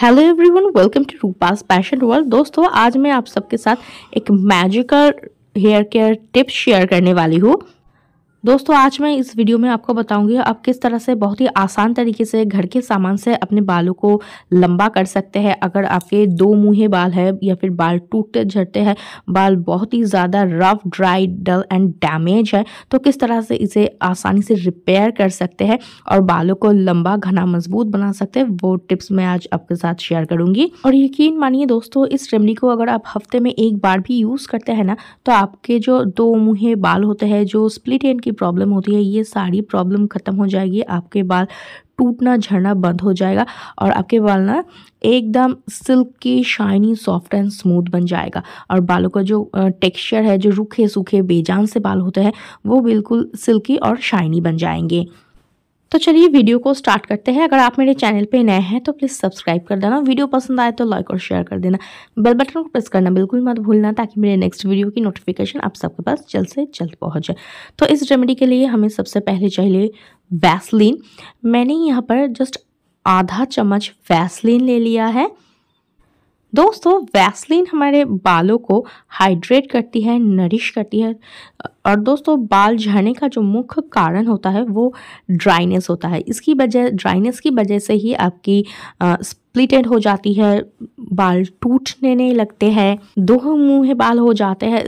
hello everyone welcome to Rupa's passion world दोस्तों आज मैं आप सबके साथ एक magical hair care tips share करने वाली हूँ दोस्तों आज मैं इस वीडियो में आपको बताऊंगी आप किस तरह से बहुत ही आसान तरीके से घर के सामान से अपने बालों को लंबा कर सकते हैं अगर आपके दो मुहे बाल है या फिर बाल टूटते झड़ते हैं बाल बहुत ही ज़्यादा rough dry dull and damage है तो किस तरह से इसे आसानी से रिपेयर कर सकते हैं और बालों को लंबा घना मजबूत बना सकते हैं वो टिप्स मैं आज आपके साथ शेयर करूँगी और यकीन मानिए दोस्तों इस रेमडी को अगर आप हफ्ते में एक बार भी यूज़ करते हैं ना तो आपके जो दो मुहे बाल होते हैं जो स्प्लिट एंड की प्रॉब्लम होती है ये सारी प्रॉब्लम ख़त्म हो जाएगी आपके बाल टूटना झड़ना बंद हो जाएगा और आपके बाल ना एकदम सिल्क की शाइनी सॉफ्ट एंड स्मूथ बन जाएगा और बालों का जो टेक्सचर है जो रूखे सूखे बेजान से बाल होते हैं वो बिल्कुल सिल्की और शाइनी बन जाएंगे तो चलिए वीडियो को स्टार्ट करते हैं अगर आप मेरे चैनल पे नए हैं तो प्लीज़ सब्सक्राइब कर देना वीडियो पसंद आए तो लाइक और शेयर कर देना बेल बटन को प्रेस करना बिल्कुल मत भूलना ताकि मेरे नेक्स्ट वीडियो की नोटिफिकेशन आप सबके पास जल्द से जल्द पहुँच जाए तो इस रेमेडी के लिए हमें सबसे पहले चाहिए वैसलिन मैंने यहाँ पर जस्ट आधा चम्मच वैसलिन ले लिया है दोस्तों वैसलीन हमारे बालों को हाइड्रेट करती है नरिश करती है और दोस्तों बाल झड़ने का जो मुख्य कारण होता है वो ड्राइनेस होता है इसकी वजह ड्राइनेस की वजह से ही आपकी स्प्लिटेड हो जाती है बाल टूटने लगते हैं दो मुँह बाल हो जाते हैं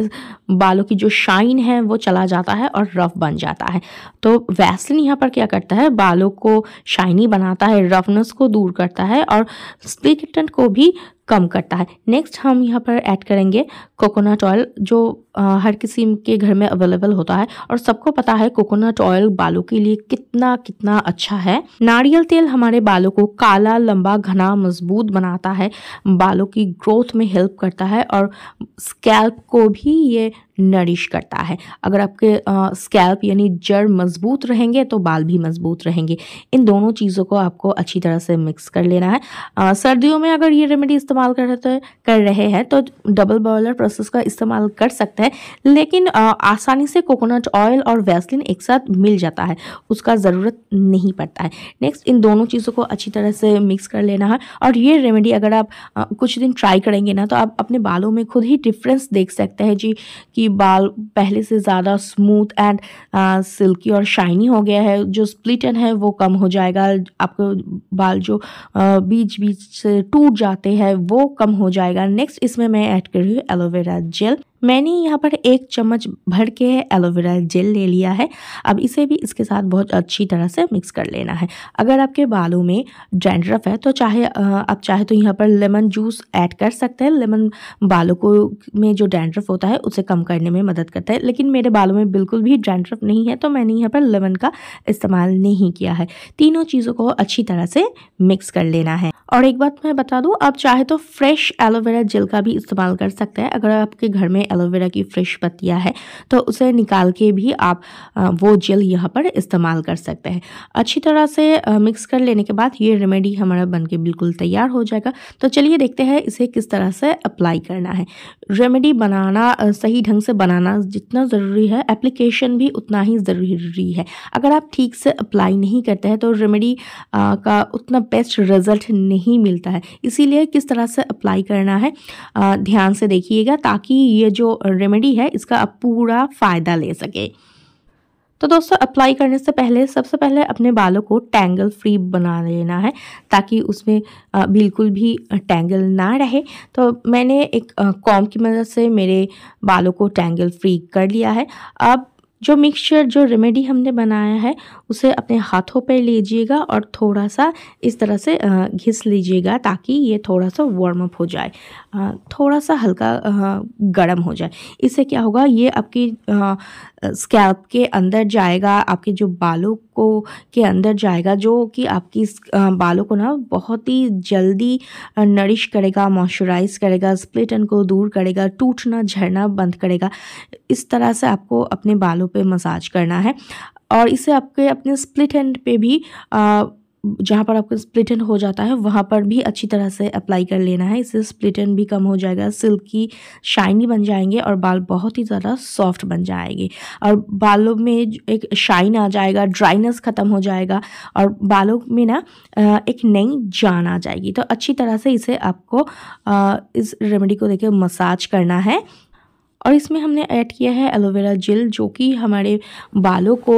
बालों की जो शाइन है वो चला जाता है और रफ बन जाता है तो वैसलिन यहाँ पर क्या करता है बालों को शाइनी बनाता है रफनेस को दूर करता है और स्प्लिटेड को भी कम करता है नेक्स्ट हम यहाँ पर ऐड करेंगे कोकोनट ऑयल जो आ, हर किसी के घर में अवेलेबल होता है और सबको पता है कोकोनट ऑयल बालों के लिए कितना कितना अच्छा है नारियल तेल हमारे बालों को काला लंबा घना मजबूत बनाता है बालों की ग्रोथ में हेल्प करता है और स्कैल्प को भी ये नरिश करता है अगर आपके स्कैल्प यानी जड़ मजबूत रहेंगे तो बाल भी मजबूत रहेंगे इन दोनों चीज़ों को आपको अच्छी तरह से मिक्स कर लेना है आ, सर्दियों में अगर ये रेमेडी इस्तेमाल कर रहे तो कर रहे हैं तो डबल बॉयलर प्रोसेस का इस्तेमाल कर सकते हैं लेकिन आ, आसानी से कोकोनट ऑयल और वैसलिन एक साथ मिल जाता है उसका ज़रूरत नहीं पड़ता है नेक्स्ट इन दोनों चीज़ों को अच्छी तरह से मिक्स कर लेना है और ये रेमेडी अगर आप आ, कुछ दिन ट्राई करेंगे ना तो आप अपने बालों में खुद ही डिफरेंस देख सकते हैं जी कि बाल पहले से ज़्यादा स्मूथ एंड सिल्की और शाइनी हो गया है जो स्प्लिटन है वो कम हो जाएगा आपके बाल जो uh, बीच बीच से टूट जाते हैं वो कम हो जाएगा नेक्स्ट इसमें मैं ऐड कर रही हूँ एलोवेरा जेल मैंने यहाँ पर एक चम्मच भर के एलोवेरा जेल ले लिया है अब इसे भी इसके साथ बहुत अच्छी तरह से मिक्स कर लेना है अगर आपके बालों में डैंड्रफ है तो चाहे आप चाहे तो यहाँ पर लेमन जूस ऐड कर सकते हैं लेमन बालों को में जो डैंड्रफ होता है उसे कम करने में मदद करता है लेकिन मेरे बालों में बिल्कुल भी डेंड्रफ नहीं है तो मैंने यहाँ पर लेमन का इस्तेमाल नहीं किया है तीनों चीज़ों को अच्छी तरह से मिक्स कर लेना है और एक बात मैं बता दूँ आप चाहे तो फ्रेश एलोवेरा जेल का भी इस्तेमाल कर सकते हैं अगर आपके घर में एलोवेरा की फ्रेश पत्तियाँ हैं तो उसे निकाल के भी आप वो जेल यहाँ पर इस्तेमाल कर सकते हैं अच्छी तरह से मिक्स कर लेने के बाद ये रेमेडी हमारा बन के बिल्कुल तैयार हो जाएगा तो चलिए देखते हैं इसे किस तरह से अप्लाई करना है रेमेडी बनाना सही ढंग से बनाना जितना ज़रूरी है एप्लीकेशन भी उतना ही ज़रूरी है अगर आप ठीक से अप्लाई नहीं करते हैं तो रेमेडी का उतना बेस्ट रिजल्ट नहीं नहीं मिलता है इसीलिए किस तरह से अप्लाई करना है ध्यान से देखिएगा ताकि ये जो रेमेडी है इसका आप पूरा फ़ायदा ले सके तो दोस्तों अप्लाई करने से पहले सबसे पहले अपने बालों को टैंगल फ्री बना लेना है ताकि उसमें बिल्कुल भी टैंगल ना रहे तो मैंने एक कॉम की मदद से मेरे बालों को टैंगल फ्री कर लिया है अब जो मिक्सचर जो रेमेडी हमने बनाया है उसे अपने हाथों पर लीजिएगा और थोड़ा सा इस तरह से घिस लीजिएगा ताकि ये थोड़ा सा वार्म अप हो जाए थोड़ा सा हल्का गर्म हो जाए इससे क्या होगा ये आपकी स्कैल्प के अंदर जाएगा आपके जो बालों को के अंदर जाएगा जो कि आपकी बालों को ना बहुत ही जल्दी नरिश करेगा मॉइस्चराइज करेगा स्प्लिट एंड को दूर करेगा टूटना झड़ना बंद करेगा इस तरह से आपको अपने बालों पे मसाज करना है और इसे आपके अपने स्प्लिट एंड पे भी आ, जहाँ पर आपका स्प्लिटन हो जाता है वहाँ पर भी अच्छी तरह से अप्लाई कर लेना है इससे स्प्लिटन भी कम हो जाएगा सिल्की शाइनी बन जाएंगे और बाल बहुत ही ज़्यादा सॉफ्ट बन जाएंगे और बालों में एक शाइन आ जाएगा ड्राइनेस ख़त्म हो जाएगा और बालों में ना एक नई जान आ जाएगी तो अच्छी तरह से इसे आपको इस रेमेडी को देखे मसाज करना है और इसमें हमने ऐड किया है एलोवेरा जेल जो कि हमारे बालों को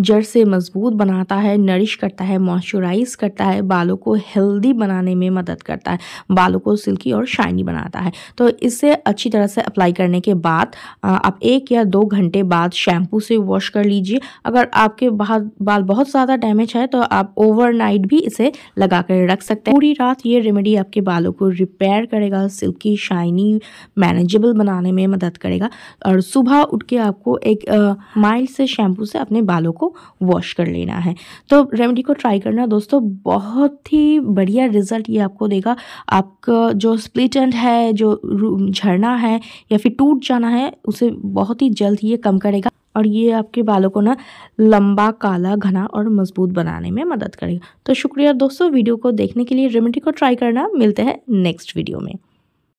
जड़ से मज़बूत बनाता है नरिश करता है मॉइस्चराइज करता है बालों को हेल्दी बनाने में मदद करता है बालों को सिल्की और शाइनी बनाता है तो इसे अच्छी तरह से अप्लाई करने के बाद आप एक या दो घंटे बाद शैम्पू से वॉश कर लीजिए अगर आपके बाहर बाल बहुत ज़्यादा डैमेज है तो आप ओवर भी इसे लगा कर रख सकते हैं पूरी रात ये रेमेडी आपके बालों को रिपेयर करेगा सिल्की शाइनी मैनेजेबल बनाने में में मदद करेगा और सुबह उठ के आपको एक माइल्ड से शैम्पू से अपने बालों को वॉश कर लेना है तो रेमेडी को ट्राई करना दोस्तों बहुत ही बढ़िया रिजल्ट ये आपको देगा आपका जो स्प्लिट एंड है जो झरना है या फिर टूट जाना है उसे बहुत ही जल्द ये कम करेगा और ये आपके बालों को ना लंबा काला घना और मजबूत बनाने में मदद करेगा तो शुक्रिया दोस्तों वीडियो को देखने के लिए रेमेडी को ट्राई करना मिलते हैं नेक्स्ट वीडियो में